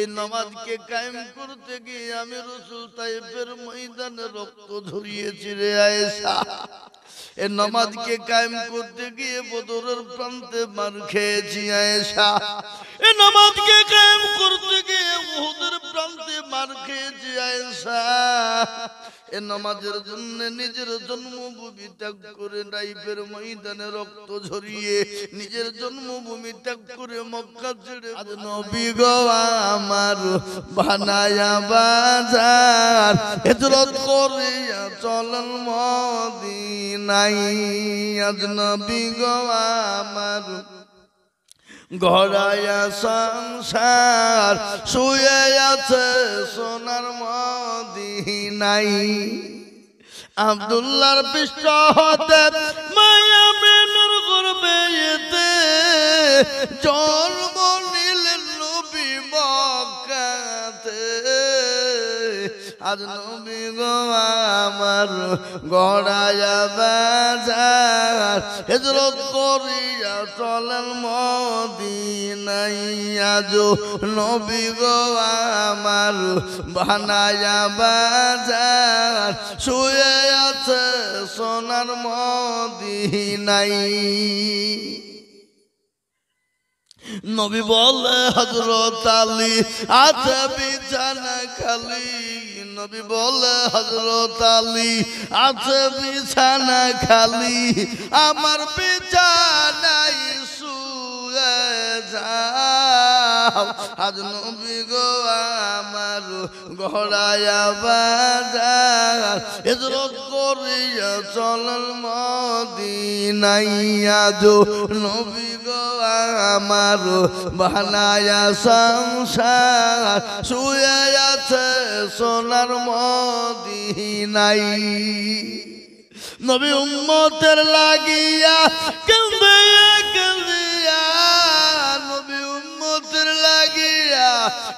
এই কে কায়েম করতে গিয়ে আমি রসুল তাইফের ময়দানে রক্ত ধরিয়েছি রে আয়েশা এ নামাজকে কায়েম করতে গিয়ে বদরের প্রান্তে মার খেয়েছি আয়েশা এ নামাজকে কায়েম করতে গিয়ে উহুদের প্রান্তে মার খেয়েছি আয়েশা এ নামাজের জন্য নিজের জন্মভূমি ত্যাগ করে নাইফের ময়দানে রক্ত ঝরিয়ে নিজের জন্মভূমি ত্যাগ করে মক্কা ছেড়ে আজ নবী গো আমার বানায়া বাজার হিজরত করিয়া চলন মদিনাই আজ নবী গো আমার গড়াইয়া সংসার শুয়ে আছে সোনার মদিনাই আবদুল্লার পৃষ্ঠ হতে মায়া মেনুর করবে জন্ম আজ নবী গো আমার গড়া বাজার হেজরত করিয়া চলেন মদিনাইয়া যো নবী গো আমার বানায়া বাজার শুয়ে আছে সোনার মদিনাই নবী বলে হজরত আলী আছে বিছানা খালি নবী বলে হজরত আলী আছে বিছানা খালি আমার বিছানায় যাও আজ গো আমার ঘোড়ায়া বাজার হিজরত করিয়া চলল মদিনাইয়া নবী গো আমার বানায়া সংসার শুয়ে সোনার মদিনাই নবী উম্মতের লাগিয়া কেন্দ্রে কেন্দ্রে মতের লাগিয়া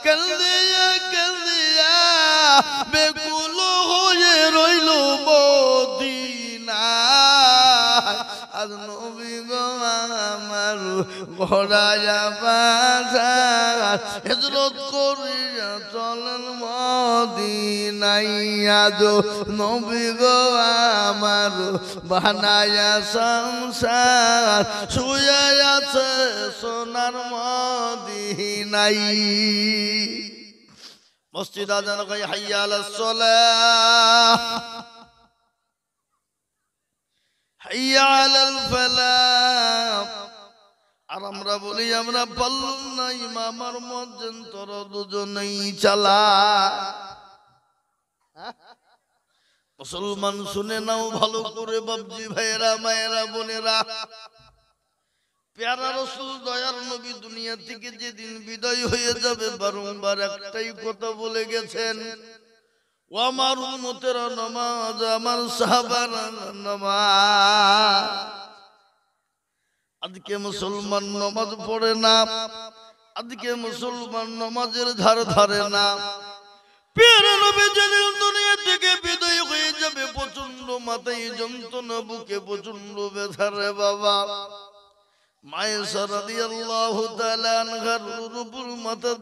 কান্দিয়া কান্দিয়া বেকুল হয়ে রইল মদিনা আর নবী গো আমার ঘোড়ায়া পাঠা হেজরত করিয়া চলেন মদিনাইয়া দো নবী গো আমার বানায়া সংসার শুয়ে আছে সোনার মদিনাই মসজিদ আজান কই হাইয়া আলাস আর আমরা বলি আমরা পারলাম না ইমামার মজেন তোর দুজনেই চালা মুসলমান শুনে নাও ভালো করে বাবজি ভাইরা মায়েরা বোনেরা প্যারা রসুল দয়ার নবী দুনিয়া থেকে যেদিন বিদায় হয়ে যাবে বারংবার একটাই কথা বলে গেছেন ও আমার উন্মতের নমাজ আমার সাহাবার নমাজ আজকে মুসলমান নমাজ পড়ে না আজকে মুসলমান নমাজের ধার ধারে না থেকে হয়ে যাবে বুকে রে বাবা মাথা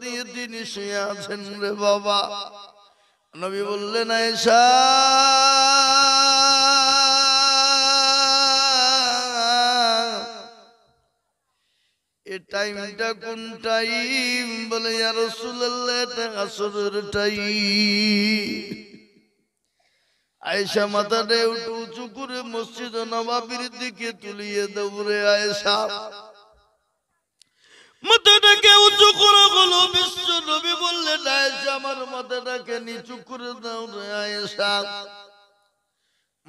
দিয়ে তিনি শুয়ে আছেন রে বাবা নবী বললেন আয়েশা টাইমটা কোন টাইম বলে ইয়া আসরের টাইম আয়েশা মাথাটা উঠে উঁচু করে মসজিদ নবাবির দিকে তুলিয়ে দৌড়ে আয়েশা মাথা মাথাটাকে উঁচু করে বলো বিশ্ব নবী বললেন আয়েশা আমার মাথাটাকে নিচু করে দাও রে আয়েশা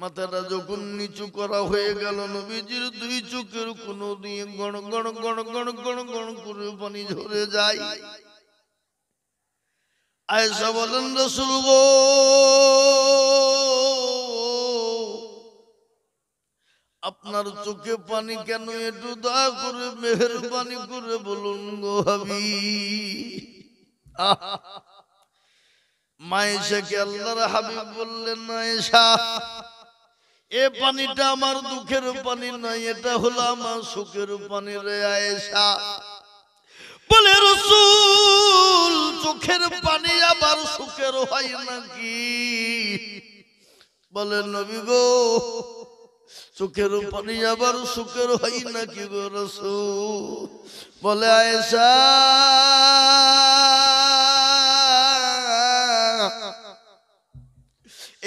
মাথাটা যখন নিচু করা হয়ে গেল নবীজির দুই চোখের কোনো দিয়ে গণ গণ গণ গণ গণ গণ করে পানি ঝরে যায় আয়েশা বলেন রসুল গো আপনার চোখে পানি কেন একটু দয়া করে মেহরবানি করে বলুন গো হাবি মায়েশাকে আল্লাহর হাবিব বললেন মায়েশা এ পানিটা আমার দুঃখের পানি নয় এটা হলো আমার সুখের পানি রে আয়েশা বলে রসুল চোখের পানি আবার সুখের হয় নাকি বলে নবী গো সুখের পানি আবার সুখের হই নাকি রসু বলে আয়েশা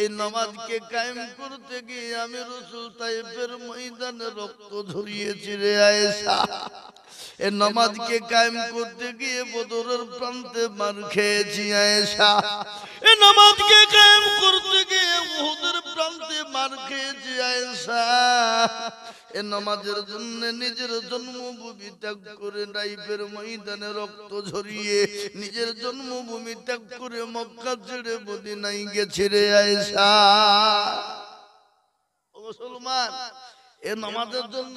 এই নামাজকে কায়েম করতে গিয়ে আমি রসুল তাইফের ময়দানে রক্ত ধরিয়েছি রে আয়েশা এ নমাজকে কায়েম করতে গিয়ে বদরের প্রান্তে মার খেয়েছি আয়েশা এ নমাজকে কায়েম করতে গিয়ে উহুদের প্রান্তে মার খেয়েছি আয়েশা এ নমাজের জন্য নিজের জন্মভূমি ত্যাগ করে নাইফের ময়দানে রক্ত ঝরিয়ে নিজের জন্মভূমি ত্যাগ করে মক্কা ছেড়ে নাই গেছে রে আয়েশা মুসলমান এ নমাজের জন্য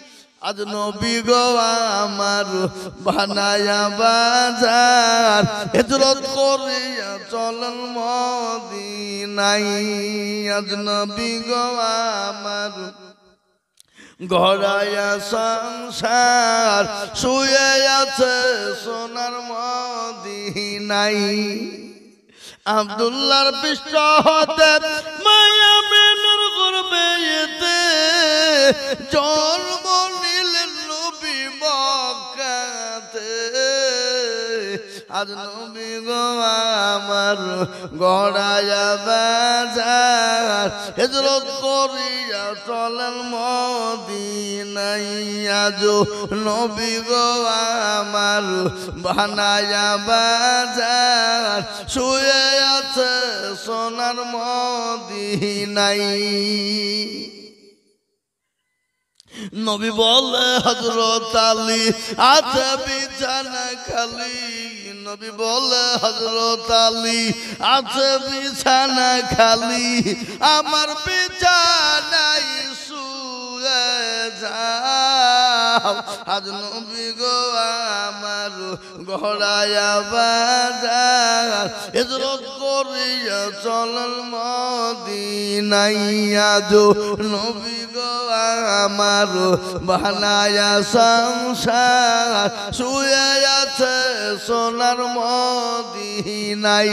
আজ নবী গো আমার বানায়া বাজার হিজরত করিয়া চলন মদিনাই আজ নবী গো আমার ঘরায়া সংসার শুয়ে আছে সোনার মদিনাই আবদুল্লার পৃষ্ঠ হতে মায়া বেনুর করবে জন্ম আজ নবী গো আমার গড়ায়া বাজার হেজরত করিয়া চলেন মদিনাই আজ নবী গো আমার বানায়া বাজার শুয়ে আছে সোনার মদিনাই নবী বলে হজরত আলী আছে আচ্ছা বিছানা খালি নবী বলে হজরত আলী আছে আচ্ছা বিছানা খালি আমার বিছানাই শুয়ে যাও আজ নবী গো আমার ঘোড়ায়া বাজা হজরত করিয়া চলল মদিনাইয়া যো নবী আমার বানায়া সংসার শুয়ে আছে সোনার মদিনাই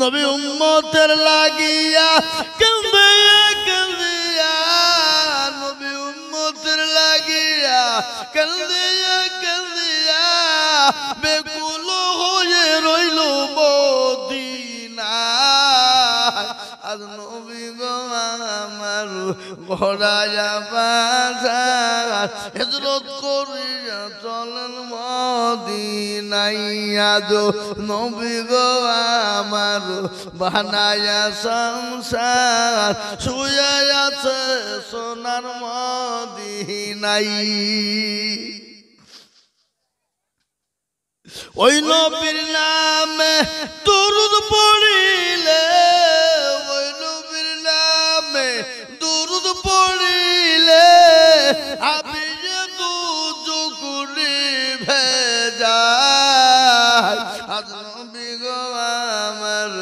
নবী উম্মতের লাগিয়া কেঁদে কেঁদিয়া নবী উম্মতের লাগিয়া কেঁদিয়া কেঁদিয়া বেকুল হয়ে রইল মদিনা আজ নবী আমার ঘোড়া যাবার হেজরত করিয়া চলেন মদিনাইয়া যো নবী গো আমার বানায়া সংসার শুয়ে সোনার মদি মদিনাই ওই নবীর নামে তরুদ পড়িলে নামে দুরুদ পড়িলে আমি যে দুজুকুনি ভেজাই আজ নবী গো আমার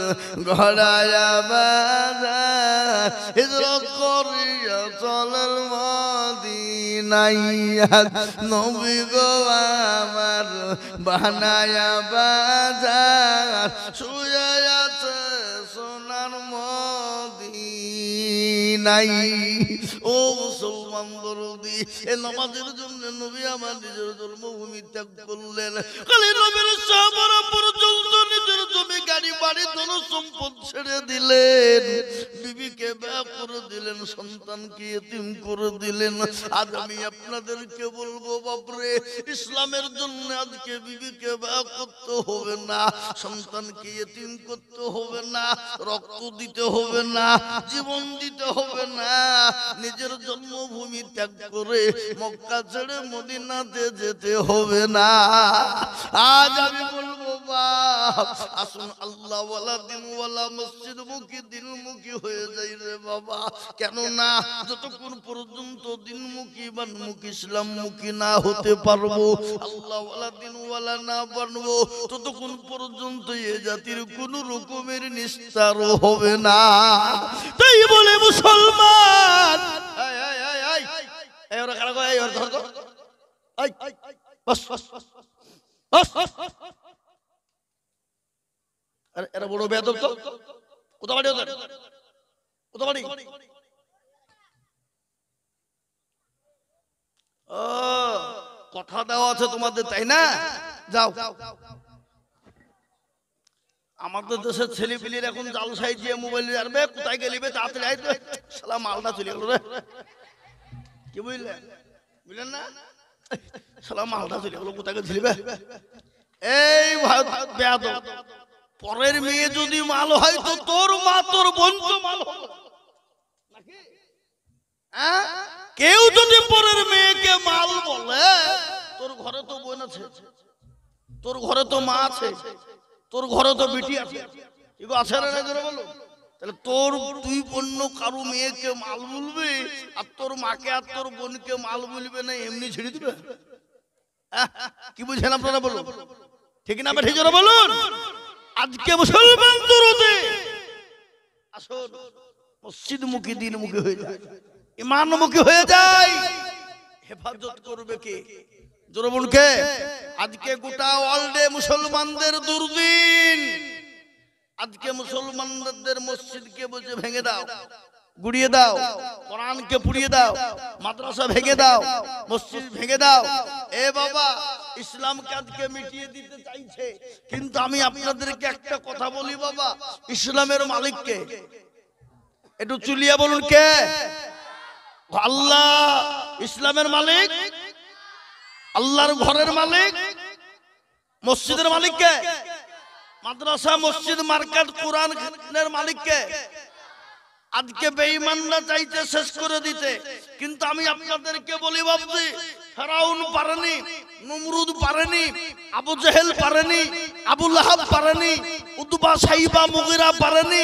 ঘরায়া বাজা করিয়া চলেন নাইয়াত নবী গো আমার বাজার সুয়া নাই ও মুসলমান দরদি এ নামাজের জন্য নবী আমার নিজের জন্মভূমি ত্যাগ করলেন খালি নবীর পর্যন্ত নিজের জমি গাড়ি বাড়ি ধন সম্পদ ছেড়ে দিলেন বিবিকে ব্যয় করে দিলেন সন্তানকে এতিম করে দিলেন আজ আমি আপনাদেরকে বলবো বাপরে ইসলামের জন্য আজকে বিবিকে ব্যয় করতে হবে না সন্তানকে এতিম করতে হবে না রক্ত দিতে হবে না জীবন দিতে হবে না নিজের জন্মভূমি ত্যাগ করে মক্কা ছেড়ে মদিনাতে যেতে হবে না আজ আমি বলবো বাপ আসুন আল্লাহ দিনওয়ালা মসজিদ মুখী দিনমুখী হয়ে যাই রে বাবা কেন না যতক্ষণ পর্যন্ত দিনমুখী বানমুখী মুখী না হতে পারবো আল্লাহওয়ালা দিনওয়ালা না বানবো ততক্ষণ পর্যন্ত এ জাতির কোন রকমের নিস্তার হবে না তাই বলে মুসলমান ওরা কারা গো এই ওর ধর এরা বড় তো কথা দেওয়া আছে তোমাদের তাই না যাও আমাদের দেশের ছেলে পিলির এখন সাই দিয়ে মোবাইল জানবে কোথায় গেলিবে তাড়াতাড়ি আইতে সালা মালটা চলে গেল রে কি বুঝলেন বুঝলেন না পরের মেয়ে যদি মাল হয় তো তোর মা তোর বোন মাল কেউ যদি পরের মেয়েকে মাল বলে তোর ঘরে তো বোন আছে তোর ঘরে তো মা আছে তোর ঘরে তো বিটি আছে আছে না বলো তাহলে তোর তুই অন্য কারো মেয়েকে মাল বলবি আর তোর মাকে আর তোর বোনকে মাল বলবে না এমনি ছেড়ে দিবে হ্যাঁ, কি বুঝেন আপনারা বলুন ঠিক না ঠিক জোরে বলুন আজকে মুসলমান দূরতে আসুন মসজিদ মুখী দিন মুখী হয়ে যায় ইমান মুখী হয়ে যায় হেফাজত করবে কে জোরবনকে আজকে গোটা ওয়ার্ল্ডে মুসলমানদের দুর্দিন আজকে মুসলমানদের মসজিদকে বসে ভেঙে দাও গুড়িয়ে দাও কোরআনকে পুড়িয়ে দাও মাদ্রাসা ভেঙে দাও মসজিদ ভেঙে দাও এ বাবা ইসলামকে কাজকে মিটিয়ে দিতে চাইছে কিন্তু আমি আপনাদেরকে একটা কথা বলি বাবা ইসলামের মালিককে একটু চুলিয়া বলুন কে আল্লাহ ইসলামের মালিক আল্লাহর ঘরের মালিক মসজিদের মালিককে মাদ্রাসা মসজিদ মার্কেট কোরআনের মালিককে আজকে বেঈমানরা চাইতে শেষ করে দিতে কিন্তু আমি আপনাদেরকে বলি ভাবছি ফেরাউন পারেনি নমরুদ পারেনি আবু জেহেল পারেনি আবু লাহাব পারেনি উদ্বা সাইবা মুগিরা পারেনি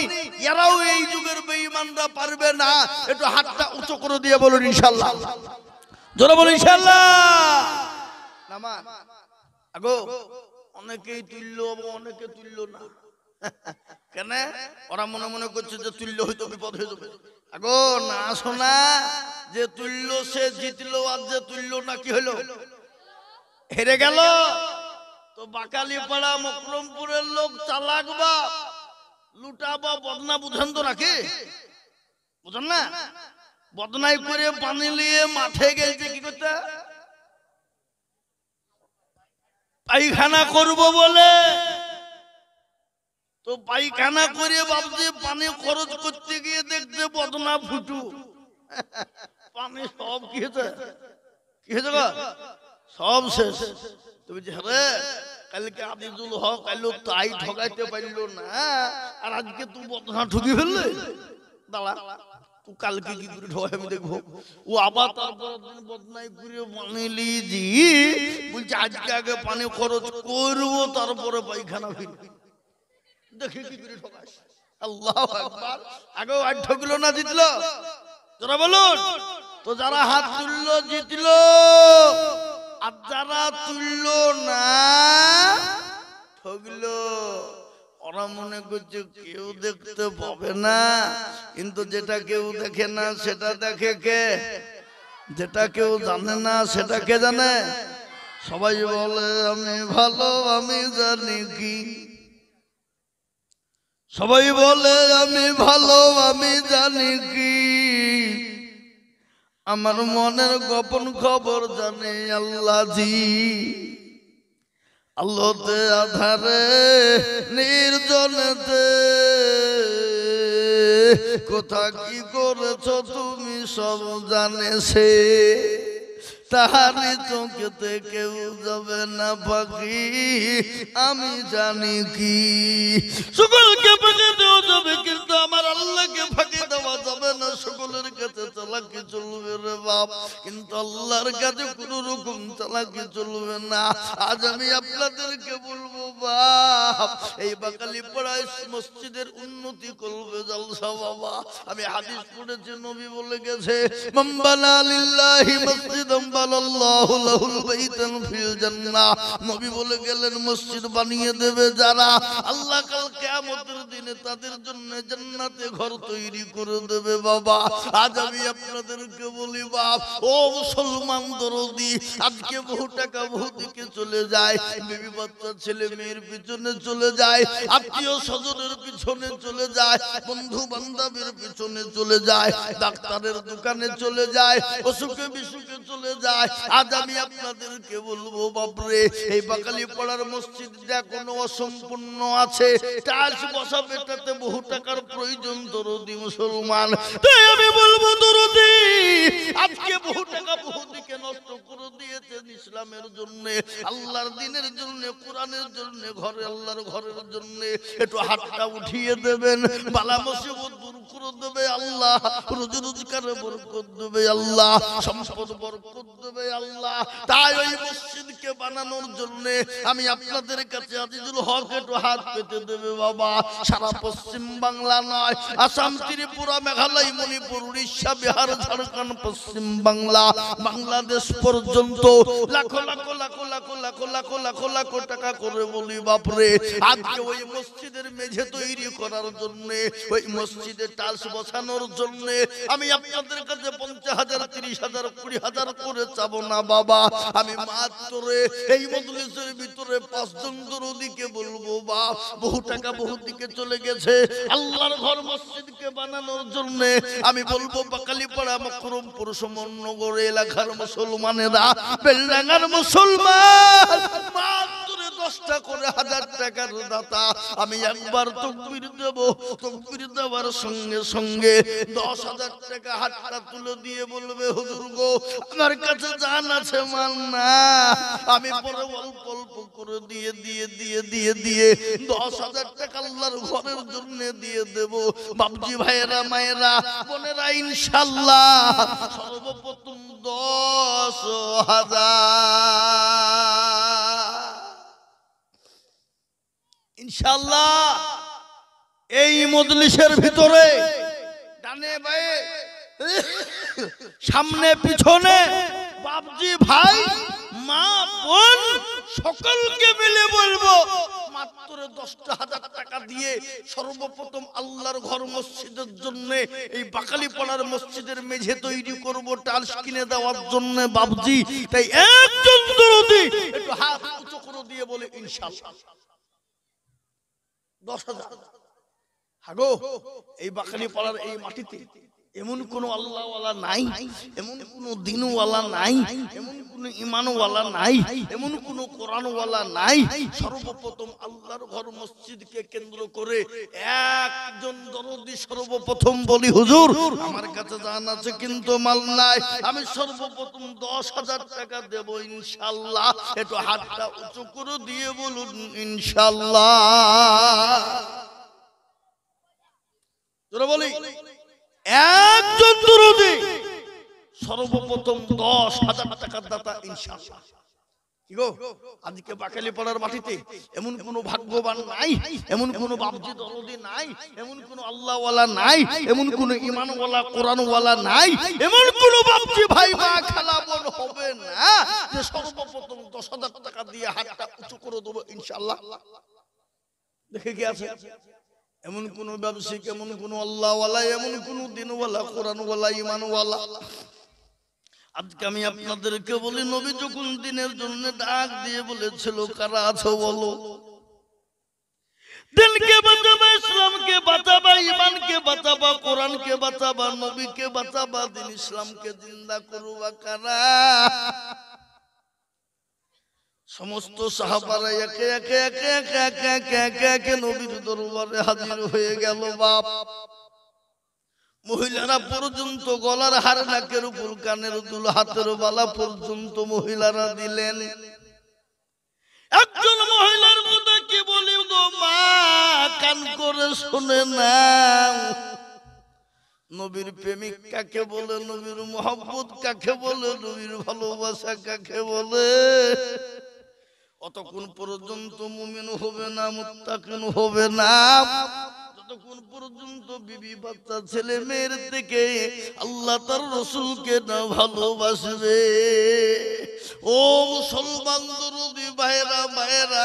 এরাও এই যুগের বেঈমানরা পারবে না একটু হাতটা উঁচু করে দিয়ে বলুন ইনশাআল্লাহ জোরে বলুন ইনশাআল্লাহ আগো অনেকেই তুল্য অনেকে তুললো না কেন ওরা মনে মনে করছে যে তুল্য হইতো বিপদ হয়ে যাবে আগো না শোনা যে তুল্য সে জিতলো আর যে তুললো না কি হলো হেরে গেল তো বাকালিপাড়া মকরমপুরের লোক চালাক বা লুটা বা বদনা বুঝেন তো নাকি বুঝেন না বদনাই করে পানি নিয়ে মাঠে গেছে কি করতে পায়খানা করব বলে তো পায়খানা করে ভাবছে পানি খরচ করতে গিয়ে দেখতে বদনা ফুটু পানি সব খেয়েছে খেয়েছে সব শেষ তুমি হ্যাঁ কালকে আবিদুল হক কালো তাই ঠকাইতে পারিল না আর আজকে তুই বদনা ঠকি ফেললে দাঁড়া কালকে কি করে আমি দেখবো ও আবার তারপর বদনাই করে মানিলি জি বলছে আজকে আগে পানি খরচ করবো তারপরে পায়খানা ফিরবি দেখে কি করে আল্লাহ আর না জিতলো যারা বলুন তো যারা হাত তুললো জিতলো আর যারা তুললো না ঠকলো ওরা মনে করছে কেউ দেখতে পাবে না কিন্তু যেটা কেউ দেখে না সেটা দেখে কে যেটা কেউ জানে না সেটা কে জানে সবাই বলে আমি ভালো আমি জানি কি সবাই বলে আমি ভালো আমি জানি কি আমার মনের গোপন খবর জানে আল্লাহ জি আলোতে আধারে নির্জনেতে কোথা কি করেছ তুমি সব জানেছে তাহারি চোখেতে কেউ যাবে না পাখি আমি জানি কি সকলকে ফাঁকে দেওয়া যাবে কিন্তু আমার আল্লাহকে ফাঁকে দেওয়া যাবে না কাছে তালাকি চলবে রে বাপ কিন্তু আল্লাহর কাছে কোন রকম তালাকি চলবে না আজ আমি আপনাদেরকে বলবো বাপ এই বাকালি পড়ায় মসজিদের উন্নতি করবে জলসা বাবা আমি হাদিস পড়েছি নবী বলে গেছে লাহুল বাইতান ফিল জান্নাহ নবী বলে গেলেন মসজিদ বানিয়ে দেবে যারা আল্লাহ কাল কিয়ামতের দিনে তাদের জন্য জান্নাতে ঘর তৈরি করে দেবে বাবা আজ আমি আপনাদেরকে বলি বাপ ও মুসলমান দরদি আজকে বহু টাকা বহু দিকে চলে যায় বিবি বাচ্চা ছেলে মেয়ের পিছনে চলে যায় আত্মীয় স্বজনের পিছনে চলে যায় বন্ধু বান্ধবের পিছনে চলে যায় ডাক্তারের দোকানে চলে যায় অসুখে বিসুখে চলে যায় আজ আমি আপনাদেরকে বলবো বাপরে এই বাকালি পাড়ার যা কোনো অসম্পূর্ণ আছে টাইলস বসাবে তাতে বহু টাকার প্রয়োজন দরদি মুসলমান তাই আমি বলবো আল্লাহ রোজি রোজগারে বরকত দেবে আল্লাহ সম্পদ বরকত দেবে আল্লাহ তাই ওই বানানোর আমি আপনাদের কাছে আজিজুল হক একটু হাত পেতে দেবে বাবা সারা পশ্চিম বাংলা নয় আসাম ত্রিপুরা মেঘালয় মণিপুর উড়িষ্যা উড়িষ্যা বিহার ঝাড়খণ্ড পশ্চিম বাংলা বাংলাদেশ পর্যন্ত টাকা করে বলি বাপরে আজকে ওই মসজিদের মেঝে তৈরি করার জন্য ওই মসজিদে বসানোর জন্য আমি আপনাদের কাছে পঞ্চাশ হাজার তিরিশ হাজার কুড়ি হাজার করে চাব না বাবা আমি মাত্র এই মজলিসের ভিতরে পাঁচজন দরদিকে বলবো বা বহু টাকা বহু দিকে চলে গেছে আল্লাহর ঘর মসজিদকে বানানোর জন্য আমি বলবো মুসলমানেরা বেলডাঙ্গার মুসলমান দশটা করে হাজার টাকার দাতা আমি একবার তকবির দেব তকবির দেওয়ার সঙ্গে সঙ্গে দশ হাজার টাকা হাতটা তুলে দিয়ে বলবে হুজুর গো আমার কাছে জান আছে মান না আমি পরে অল্প অল্প করে দিয়ে দিয়ে দিয়ে দিয়ে দিয়ে দশ হাজার টাকা আল্লাহর ঘরের জন্য দিয়ে দেব বাবজি ভাইয়েরা মায়েরা বোনেরা ইনশাল্লাহ সর্বপ্রথম দশ হাজার ইনশাল্লাহ এই মজলিসের ভিতরে ডানে বায়ে সামনে পিছনে বাপজি ভাই মা বোন সকলকে মিলে বলবো মাত্র দশটা হাজার টাকা দিয়ে সর্বপ্রথম আল্লাহর ঘর মসজিদের জন্য এই বাকালি মসজিদের মেঝে তৈরি করব টালস কিনে দেওয়ার জন্য বাবজি তাই একজন দরদি একটু হাত উঁচু করে দিয়ে বলে ইনশাআল্লাহ দশ হাজার হাগো এই বাকালি পাড়ার এই মাটিতে এমন কোন আল্লাহওয়ালা নাই এমন কোন দিনওয়ালা নাই এমন কোন ইমানওয়ালা নাই এমন কোন কোরআনওয়ালা নাই সর্বপ্রথম আল্লাহর ঘর মসজিদকে কেন্দ্র করে একজন দরদি সর্বপ্রথম বলি হুজুর আমার কাছে জান আছে কিন্তু মাল নাই আমি সর্বপ্রথম দশ হাজার টাকা দেব ইনশাল্লাহ একটু হাতটা উঁচু করে দিয়ে বলুন ইনশাল্লাহ বলি একজন দুরুদি সর্বপ্রথম দশ হাজার টাকার দাতা ইনশাআল্লাহ আজকে বাকালি পাড়ার মাটিতে এমন কোন ভাগ্যবান নাই এমন কোন বাবজি দলদি নাই এমন কোন আল্লাহওয়ালা নাই এমন কোন ইমানওয়ালা কোরআনওয়ালা নাই এমন কোন বাবজি ভাই মা খালা বোন হবে না যে সর্বপ্রথম দশ হাজার টাকা দিয়ে হাতটা উঁচু করে দেবো ইনশাল্লাহ দেখে গিয়েছে এমন কোন ব্যবসায়িক এমন কোন আল্লাহওয়ালা এমন কোন দিনওয়ালা কোরআনওয়ালা ইমানওয়ালা আজকে আমি আপনাদেরকে বলি নবী যখন দিনের জন্য ডাক দিয়ে বলেছিল কারা আছো বলো দিনকে বাঁচাবা ইসলামকে বাঁচাবা ইমানকে বাঁচাবা কোরআনকে বাঁচাবা নবীকে বাঁচাবা দিন ইসলামকে জিন্দা করুবা কারা সমস্ত সাহাবারা একে একে একে একে একে একে একে একে নবীর দরবারে হাজির হয়ে গেল বাপ মহিলারা পর্যন্ত গলার হার নাকের উপর কানের দুল হাতের বালা পর্যন্ত মহিলারা দিলেন একজন মহিলার মধ্যে কি বলি গো মা কান করে শুনে না নবীর প্রেমিক কাকে বলে নবীর মোহাম্মত কাকে বলে নবীর ভালোবাসা কাকে বলে অতক্ষণ পর্যন্ত মুমিন হবে না মুত্তাকিন হবে না যতক্ষণ পর্যন্ত বিবি বাচ্চা ছেলে মেয়ের থেকে আল্লাহ তার রসুলকে না ভালোবাসবে ও মুসলমান দরদি ভাইরা ভাইরা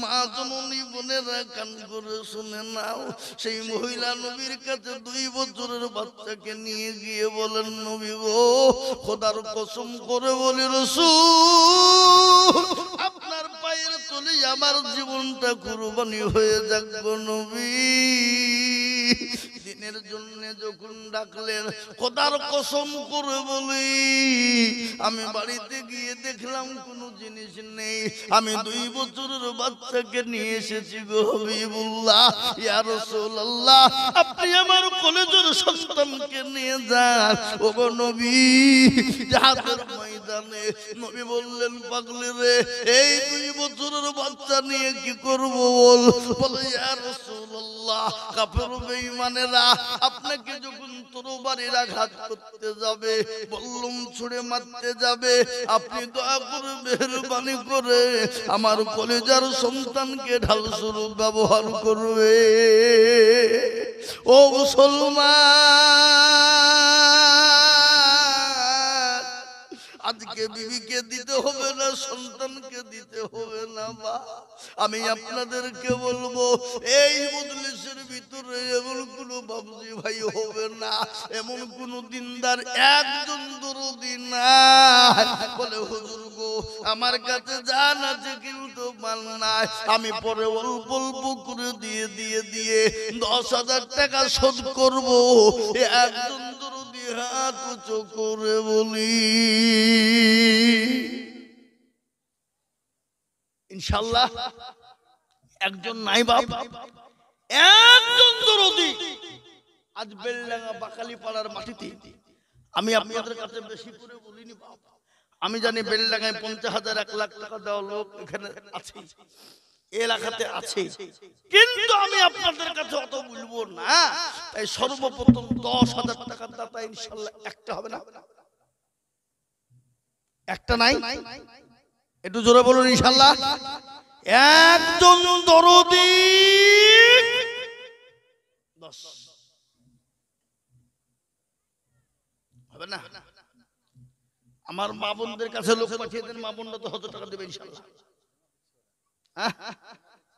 বোনেরা কান করে শুনে নাও সেই মহিলা নবীর কাছে দুই বছরের বাচ্চাকে নিয়ে গিয়ে বলেন নবী কসম করে আপনার পায়ের তুলি আমার জীবনটা কুরবানি হয়ে যাক নবী ফিতনের জন্য যখন ডাকলেন কোদার কসম করে বলি আমি বাড়িতে গিয়ে দেখলাম কোনো জিনিস নেই আমি দুই বছরের বাচ্চাকে নিয়ে এসেছি গো হবিবুল্লাহ ইয়া রাসূলুল্লাহ আপনি আমার কলেজের সন্তানকে নিয়ে যান ওগো নবী যাহাদের কানে নবী বললেন পাগলি রে এই দুই বছরের বাচ্চা নিয়ে কি করব বল বলে ইয়া রাসূলুল্লাহ কাফের বেঈমানেরা আপনাকে যখন তরবারির আঘাত করতে যাবে বললুম ছুঁড়ে মারতে যাবে আপনি দয়া করে মেহরবানি করে আমার কলেজার সন্তানকে ঢাল স্বরূপ ব্যবহার করবে ও মুসলমান আজকে বিবি কে দিতে হবে না সন্তানকে দিতে হবে না বা আমি আপনাদেরকে বলবো এই মজলিসের ভিতরে এমন কোনো বাবজি ভাই হবে না এমন কোনো দিনদার একজন দরদি না বলে হুজুর গো আমার কাছে যান আছে তো মাল নাই আমি পরে অল্প অল্প করে দিয়ে দিয়ে দিয়ে দশ হাজার টাকা শোধ করবো একজন হাত উঁচু করে বলি ইনশাল্লাহ একজন নাই বাপ একজন আজ বেলডাঙ্গা বাকালি পাড়ার মাটিতে আমি আপনাদের কাছে বেশি করে বলিনি বাপ আমি জানি বেলডাঙ্গায় পঞ্চাশ হাজার এক লাখ টাকা দেওয়া লোক এখানে আছে এলাকাতে আছে কিন্তু আমি আপনাদের কাছে অত বলবো না তাই সর্বপ্রথম দশ হাজার টাকার দাতা ইনশাল্লাহ একটা হবে না একটা নাই একটু জোরে বলুন ইনশাল্লাহ একজন দরদি হবে না আমার মা বোনদের কাছে লোক পাঠিয়ে দেন মা বোনরা তো হাজার টাকা দেবে ইনশাল্লাহ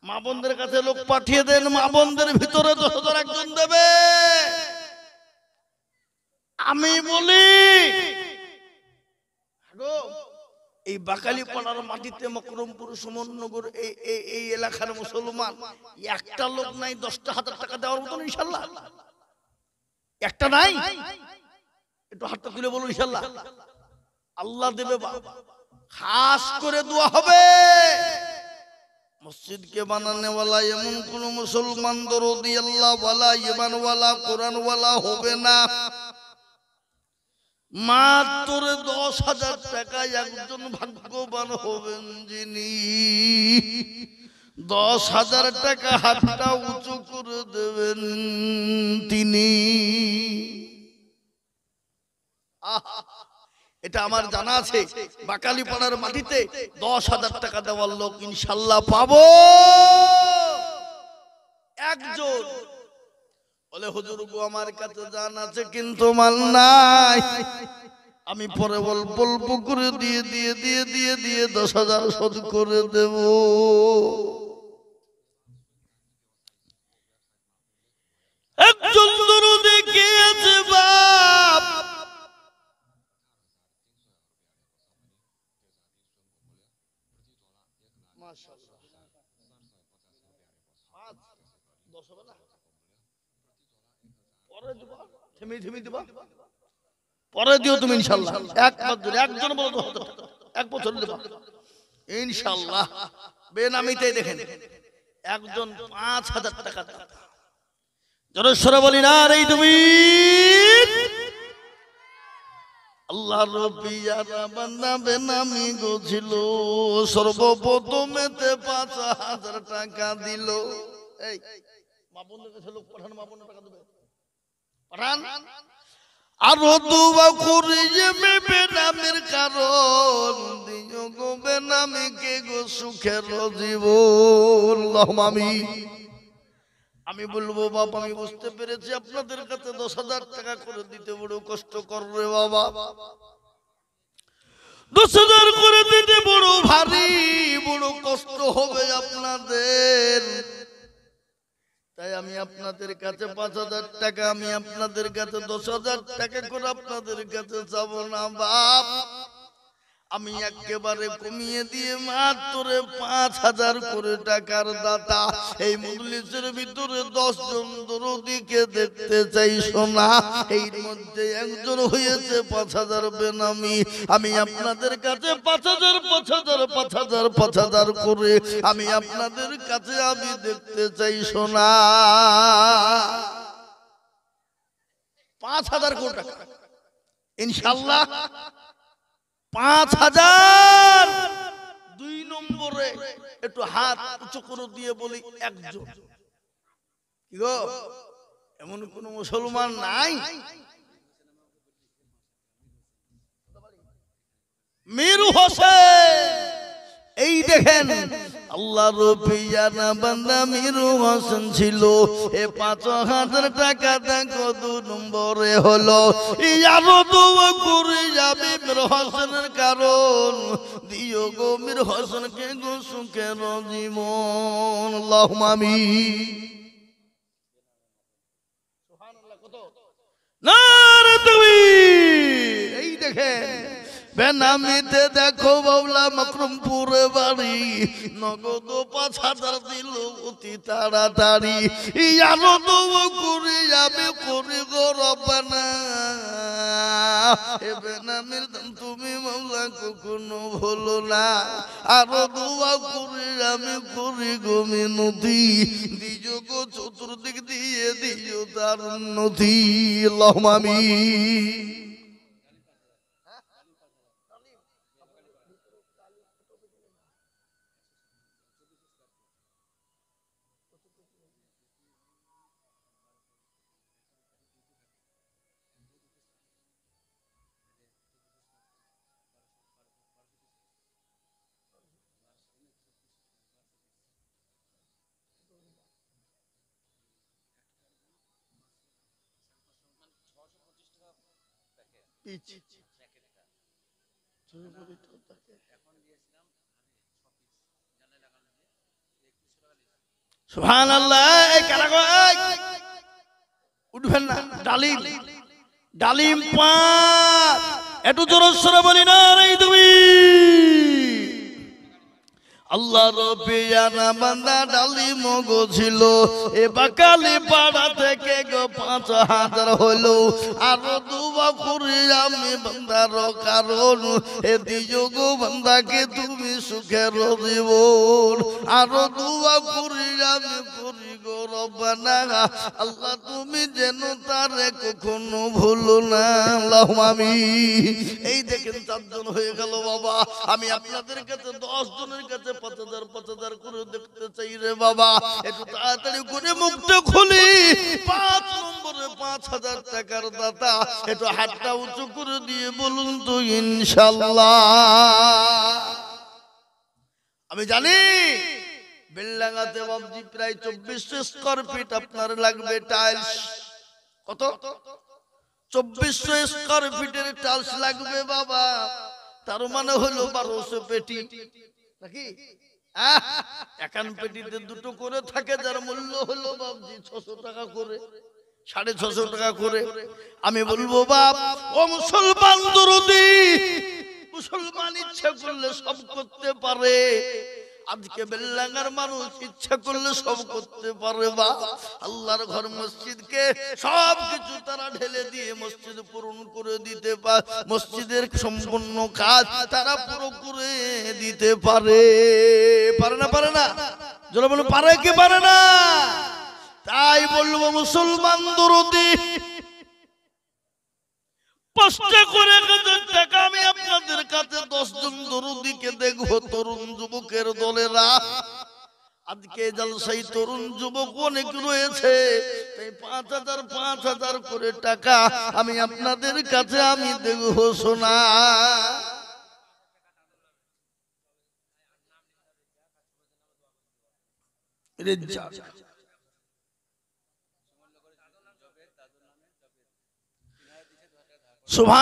মা বোনদের কাছে লোক পাঠিয়ে দেন মা বোনদের ভিতরে হাজার একজন দেবে আমি বলি এই বাকালি পাড়ার মাটিতে মকরমপুর সুমনগর এই এই এলাকার মুসলমান একটা লোক নাই দশটা হাজার টাকা দেওয়ার মতন ইনশাল্লাহ একটা নাই একটু হাতটা তুলে বলো ইনশাল্লাহ আল্লাহ দেবে খাস করে দোয়া হবে মসজিদকে বানানেওয়ালা এমন কোন মুসলমান দরদি আল্লাহওয়ালা ইমানওয়ালা কোরআনওয়ালা হবে না মাত্র দশ হাজার টাকা একজন ভাগ্যবান হবেন যিনি দশ হাজার টাকা হাতটা উঁচু করে দেবেন তিনি আহা এটা আমার জানা আছে বাকালিপাড়ার মাটিতে দশ হাজার টাকা দেওয়ার লোক ইনশাল্লাহ পাব একজন বলে হুজুর গো আমার কাছে জান আছে কিন্তু মাল নাই আমি পরে বলবো করে দিয়ে দিয়ে দিয়ে দিয়ে দিয়ে দশ হাজার শোধ করে দেব একজন গিয়েছে বা পরে দিও তুমি ইনশাল্লাহ এক মাত্র একজন বলো হতো এক বছর দেখেন একজন পাঁচ হাজার টাকা জনস্বরে বলি না রে তুমি আল্লাহ রবিয়ারা বান্দা বেনামি গছিল সর্বপ্রথমেতে পাঁচ হাজার টাকা দিল এই মা বন্ধুর লোক পাঠানো মা বন্ধু টাকা দেবে পড়ান আর দুবা করিয়ে মে বেনামের কারণ দিও গো বেনামে কে গো সুখের জীবন আমি আমি বলবো বাবা আমি বুঝতে পেরেছি আপনাদের কাছে দশ হাজার টাকা করে দিতে বড় কষ্ট করবে বাবা দশ হাজার করে দিতে বড় ভারী বড় কষ্ট হবে আপনাদের তাই আমি আপনাদের কাছে পাঁচ হাজার টাকা আমি আপনাদের কাছে দশ হাজার টাকা করে আপনাদের কাছে যাবো না বাপ আমি একেবারে কমিয়ে দিয়ে মাত্র পাঁচ হাজার করে টাকার দাতা এই মজলিসের ভিতরে দশ জন দরদিকে দেখতে চাই সোনা এই মধ্যে একজন হয়েছে পাঁচ হাজার বেনামি আমি আপনাদের কাছে পাঁচ হাজার পাঁচ হাজার পাঁচ হাজার পাঁচ হাজার করে আমি আপনাদের কাছে আমি দেখতে চাই সোনা পাঁচ হাজার কোটি টাকা ইনশাল্লাহ পাঁচ হাজার দুই নম্বরে একটু হাত উঁচু করে দিয়ে বলি একজন এমন কোন মুসলমান নাই মীর হোসেন এই দেখেন আল্লাহ রুপিয়ানা বান্দা মিরু হাসান ছিল এ পাঁচ হাজার টাকা দেখো দু নম্বরে হলো ইয়ারো তো ঘুরে যাবে মির হাসানের কারণ দিও গো মির হাসানকে গো সুখের জীবন আল্লাহ মামি না রে তুমি এই দেখেন বেনামিতে দেখো বাবলা মকরমপুরে বাড়ি নগদ পাঁচ হাজার দিল অতি তাড়াতাড়ি ইয়ালো তবু করি আমি করি গরবানা তুমি মামলা কখনো হলো না আরো দোয়া করি আমি করি গমি নদী গো চতুর্দিক দিয়ে দিজ তার নদী লহমামি পিচ উঠবেন না ডালিম ডালিম পা এত জোর সরে না রে তুমি আল্লাহ রবিয়ানা বান্দা ডালি মগো ছিল এ বাকালি পাড়া থেকে গো পাঁচ হাজার হইল আরো দুবা করি আমি বান্দার কারণ এ দিও গো বান্দাকে তুমি সুখের জীবন আরো দুবা করি আমি করি গো আল্লাহ তুমি যেন তার কখনো ভুলো না আল্লাহ আমি এই দেখেন চারজন হয়ে গেল বাবা আমি আপনাদের কাছে দশ জনের কাছে পাঁচ হাজার পাঁচ হাজার করে দেখতে চাই রে বাবা একটু তাড়াতাড়ি করে মুক্ত খুলি পাঁচ নম্বরে পাঁচ হাজার টাকার দাতা একটু হাতটা উঁচু করে দিয়ে বলুন তো ইনশাল্লাহ আমি জানি বিল্লাঙ্গাতে বাবজি প্রায় চব্বিশশো স্কোয়ার ফিট আপনার লাগবে টাইলস কত চব্বিশশো স্কোয়ার ফিটের টাইলস লাগবে বাবা তার মানে হলো বারোশো পেটি নাকি একান পেটিতে দুটো করে থাকে যার মূল্য হলো বাবজি ছশো টাকা করে সাড়ে ছশো টাকা করে আমি বলবো বাপ ও মুসলমান দরদি মুসলমান ইচ্ছে করলে সব করতে পারে আজকে বেল্লাঙ্গার মানুষ ইচ্ছা করলে সব করতে পারে বা আল্লাহর ঘর মসজিদকে সব কিছু তারা ঢেলে দিয়ে মসজিদ পূরণ করে দিতে পারে মসজিদের সম্পূর্ণ কাজ তারা পুরো করে দিতে পারে পারে না পারে না যারা বলো পারে কি পারে না তাই বলবো মুসলমান দরদি কষ্ট করে টাকা আমি আপনাদের কাছে দশজন দরদিকে দেখবো তরু সেই তরুণ যুবক অনেক রয়েছে পাঁচ হাজার পাঁচ হাজার করে টাকা আমি আপনাদের কাছে আমি দেব সোনা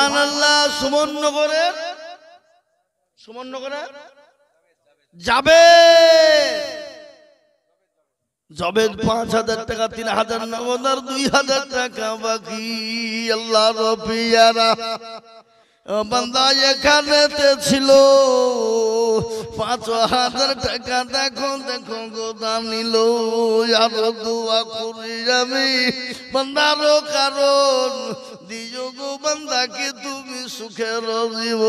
আল্লাহ যাবে জবেদ পাঁচ হাজার টাকা তিন হাজার নগদ আর দুই হাজার টাকা বাকি আল্লাহ রফিয়ারা বান্দা এখানে ছিল পাঁচ হাজার টাকা দেখো দেখো গোদা নিল আরো দোয়া করি আমি বান্দারও কারণ দিও গো বান্দাকে তুমি সুখে জীব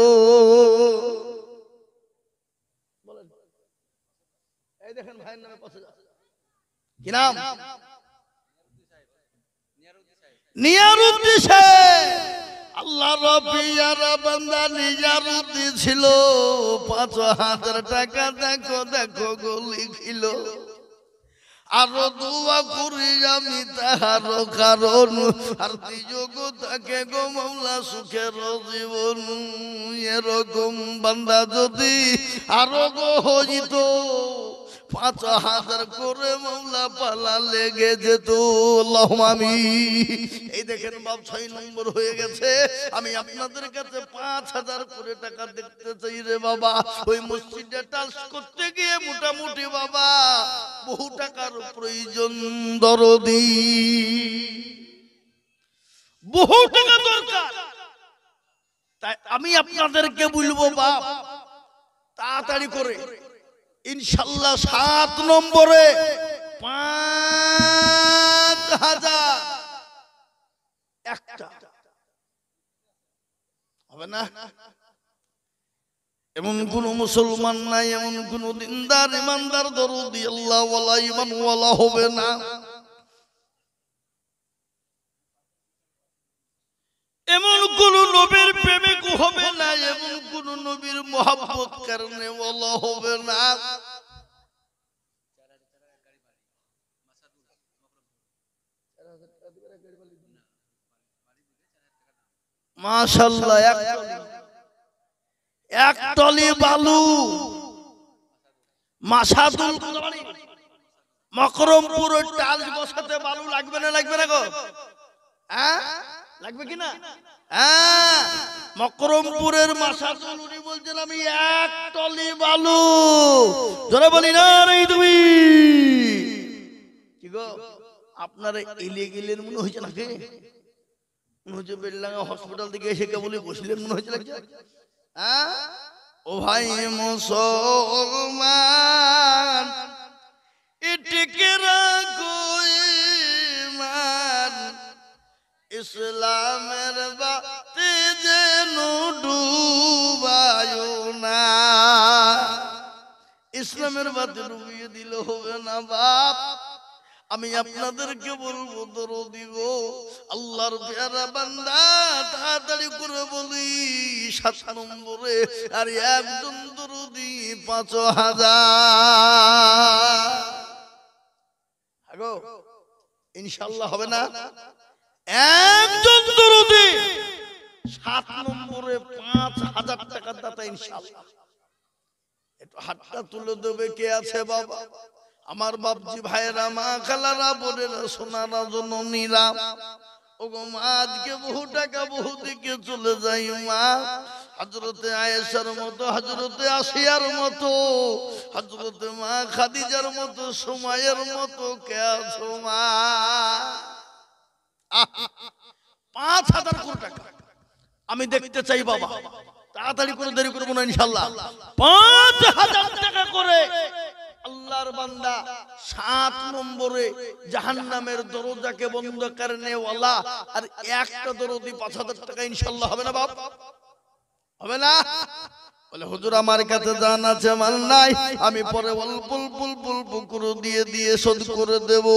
দেখেন ভাইয়ের নামে কি নাম বান্দা নিজারুদ্দি হাজার টাকা দেখো দেখো গলি ছিল আরো দোয়া করি আমি তাহার কারণ আর তিযোগ তাকে গো মৌলা সুখের জীবন এরকম বান্দা যদি আরো গো হইত পাঁচ হাজার করে মামলা পালা লেগে যেত আমি এই দেখেন বাপ ছয় নম্বর হয়ে গেছে আমি আপনাদের কাছে পাঁচ হাজার করে টাকা দেখতে চাই রে বাবা ওই মসজিদটা টাস করতে গিয়ে মোটামুটি বাবা বহু টাকার প্রয়োজন দরদি বহু টাকা দরকার তাই আমি আপনাদেরকে বলবো বাপ তাড়াতাড়ি করে ইনশাল্লাহ সাত নম্বরে পাঁচ হাজার একটা হবে না এমন কোন মুসলমান নাই এমন কোন দিনদার ইমানদার দরদি আল্লাহ ইমানওয়ালা হবে না এমন কোন নবীর প্রেমিক হবে না এমন কোন নবীর মহাব্বত কারণে বলা হবে না মাশাল্লাহ এক টলি বালু মাসাদুল বালু লাগবে না লাগবে না লাগবে কিনা মকরমপুরের মাসা উনি বলছেন আমি এক টলি বালু ধরে বলি না নেই তুমি কি গো আপনার এলিয়ে গেলেন মনে হয়েছে নাকি মনে হচ্ছে বেল্লাঙ্গা হসপিটাল থেকে এসে কেবলই বসলেন মনে হয়েছে লাগছে ও ভাই মুসলমান এটিকে রাখো ইসলামের বা যেন ডুবায় না ইসলামের বাতি ডুবিয়ে দিলে হবে না বাপ আমি আপনাদেরকে বলবো দরো দিব আল্লাহর পেয়ারা বান্দা তাড়াতাড়ি করে বলি সাত নম্বরে আর একজন দি পাঁচ হাজার ইনশাল্লাহ হবে না একজন দরদি সাত নম্বরে পাঁচ হাজার টাকা দাতা ইনশাল্লাহ একটু হাতটা তুলে দেবে কে আছে বাবা আমার বাপজি ভাইরা মা খালারা বোনেরা সোনারা জননীরা ওগো মা আজকে বহু টাকা বহু দিকে চলে যাই মা হজরতে আয়েশার মতো হজরতে আসিয়ার মতো হজরতে মা খাদিজার মতো সময়ের মতো কে আছো মা পাঁচ হাজার কোটি টাকা আমি দেখতে চাই বাবা তাড়াতাড়ি করে দেরি করবো না ইনশাল্লাহ পাঁচ হাজার টাকা করে আল্লাহর বান্দা সাত নম্বরে জাহান্নামের দরজাকে বন্ধ করে নেওয়ালা আর একটা দরদি পাঁচ হাজার টাকা ইনশাল্লাহ হবে না বাবা হবে না বলে হুজুর আমার কাছে জান আছে মাল নাই আমি পরে অল্প অল্প অল্প কুরু দিয়ে দিয়ে শোধ করে দেব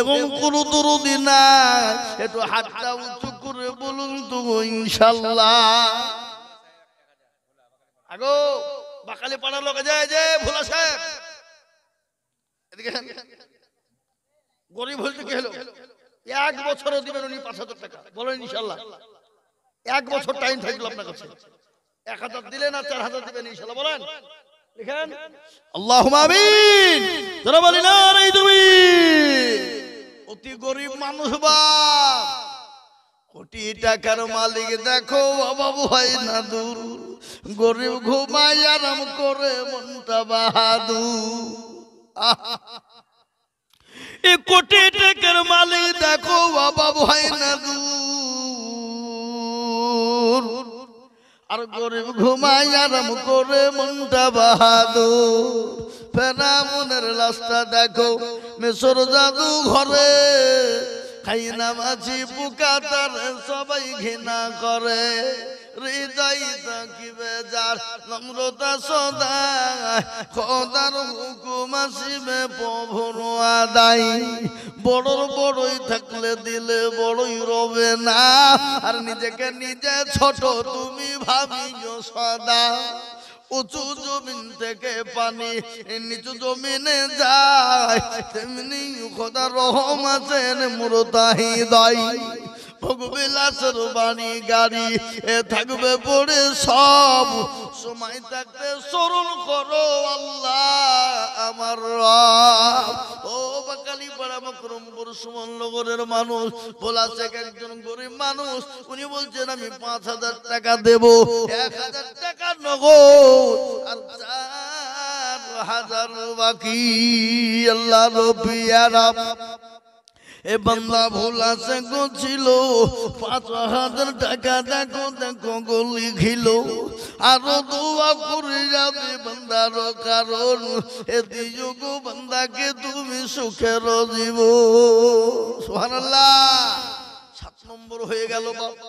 এবং কুরু দুরুদি না একটু হাতটা উঁচু করে বলুন তো ইনশাল্লাহ আগো বাকালি পাড়ার লোক যায় যে ভোলা সাহেব এদিকে গরিব হইতে গেল এক বছর দিবেন উনি পাঁচ হাজার টাকা বলেন ইনশাল্লাহ এক বছর টাইম থাকলো আপনার কাছে এক হাজার দিলেন আর চার হাজার দিবেন বলেন লিখেন আল্লাহ বলি না তুমি অতি গরিব মানুষ বা কোটি টাকার মালিক দেখো বাবা হয় না দূর গরিব ঘুমাই আরাম করে মনটা বাহাদু এ কোটি টাকার মালিক দেখো বাবা হয় না দূর আর গরিব ঘুমাই আরাম করে মনটা বাহাদুর ফেরা মনের লাশটা দেখো মেসর জাদু ঘরে খাই মাঝি পোকা তার সবাই ঘৃণা করে হৃদয় থাকিবে যার নম্রতা সদায় খোদার হুকুম আসিবে প্রভুর আদায় বড়র বড়ই থাকলে দিলে বড়ই রবে না আর নিজেকে নিজে ছোট তুমি ভাবিও সদা উঁচু জমিন থেকে পানি নিচু জমিনে যায় তেমনি খোদা রহম আছেন মুরতাহি দয় ভোগবিলাসের বাণী গাড়ি এ থাকবে পড়ে সব সময় থাকতে স্মরণ করো আল্লাহ আমার ও বাকালি পাড়া মকরমপুর সুমন নগরের মানুষ বলাস এক একজন গরিব মানুষ উনি বলছেন আমি পাঁচ হাজার টাকা দেব এক হাজার টাকা নগদ আচ্ছা, আর হাজার বাকি আল্লাহ রবিয়ারা এ বান্দা ভুল আছে গো ছিল পাঁচ হাজার টাকা দেখো দেখো গলি ঘিল আরো দোয়া করে যাবে বান্দার কারণ এ দিযুগ গো বান্দাকে তুমি সুখের জীব সোহানাল্লাহ সাত নম্বর হয়ে গেল বাবা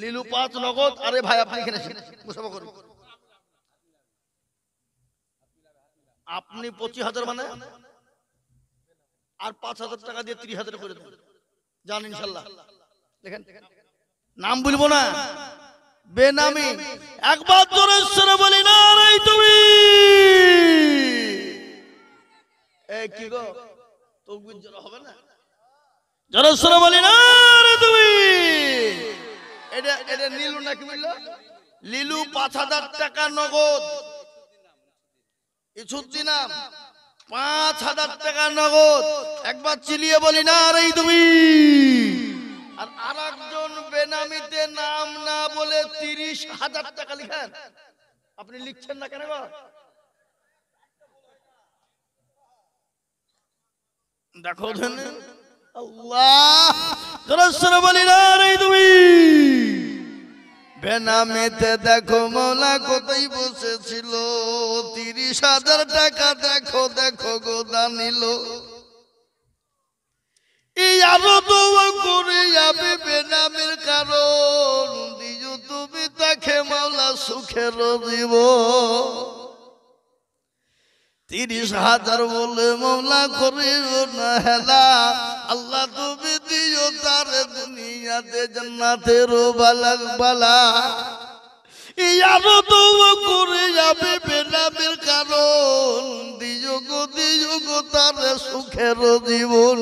লিলু পাঁচ নগদ আরে আপনি পঁচিশ হাজার মানে আর পাঁচ হাজার টাকা দিয়ে ত্রিশ হাজার করে জান ইনশাল্লাহ দেখেন নাম বলবো না বেনামি একবার বলি না এই কি হবে না জনসর বলি না তুমি এটা এটা নীলু নাকি বলল লিলু পাঁচ হাজার টাকা নগদ ইসুদ্দিন পাঁচ হাজার টাকা নগদ একবার চিলিয়ে বলি না আর এই তুমি আর আর একজন বেনামিতে নাম না বলে তিরিশ হাজার টাকা লিখেন আপনি লিখছেন না কেন দেখো দেখো মোলা কোথায় বসেছিল তিরিশ হাজার টাকা দেখো দেখো গোদা নিল আরো দোয়া করে যাবে বেনামের কারণ তুমি তাকে মাওলা সুখের জীবন তিরিশ হাজার বলে মৌলা করিও না হেলা আল্লাহ তুমি দিও তার দুনিয়াতে জান্নাতের বালাক বালা ইয়ারো তো করে যাবে বেনামের কারণ দিও গো দিও গো তার সুখের জীবন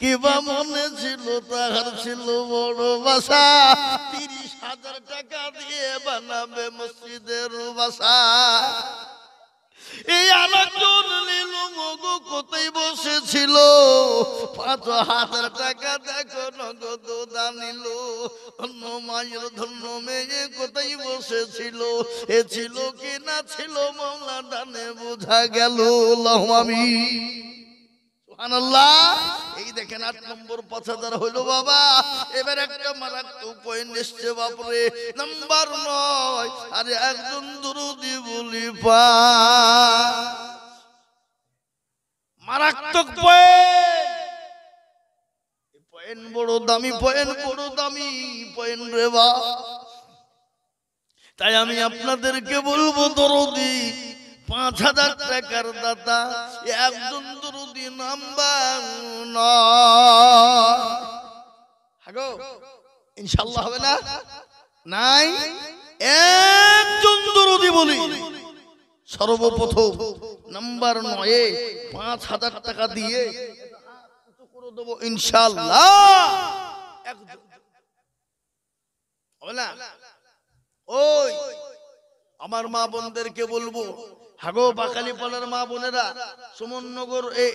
কিবা মনে ছিল তাহার ছিল বড় বাসা তিরিশ হাজার টাকা দিয়ে বানাবে মসজিদের বাসা এই আলোচন মগু কোথায় বসেছিল পাঁচ হাজার টাকা দেখো নগদ দানিল অন্য মায়ের ধন্য মেয়ে কোথায় বসেছিল এ ছিল কি না ছিল মামলা দানে বোঝা গেল আমি এই দেখেন আট নম্বর বাবা এবার একটা মারাত্মক পয়েন্ট এসছে বাপরে নয় আরে একজন দুরুদি বলি মারাত্মক বড় দামি পয়েন্ট বড় দামি রে বা তাই আমি আপনাদেরকে বলবো দরদি পাঁচ হাজার টাকার দাতা একজন নাম্বার ইনশাল্লাহ হবে না নাই একজন দরদি বলি সর্বপ্রথম নাম্বার নয়ে পাঁচ হাজার টাকা দিয়ে ইনশাল্লাহ ওই আমার মা বোনদেরকে বলবো হাগো বাকালি পালার মা বোনেরা এ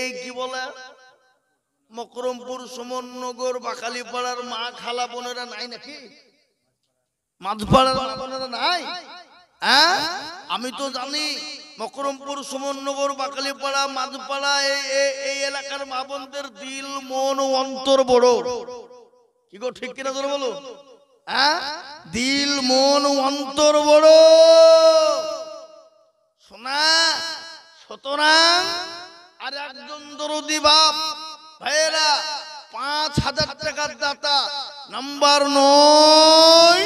এ কি বলে মকরমপুর সুমননগর বাকালি পাড়ার মা খালা বোনেরা নাই নাকি মাঝপাড়ার মা বোনেরা নাই হ্যাঁ আমি তো জানি মকরমপুর বাকালি পাড়া মাঝপাড়া এই এই এলাকার মা বোনদের দিল মন অন্তর বড় কি গো ঠিক কিনা ধরে বলো হ্যাঁ দিল মন অন্তর বড় শোনা সুতরাং আর একজন দরদি বাপ ভাইয়েরা পাঁচ হাজার টাকার দাতা নাম্বার নয়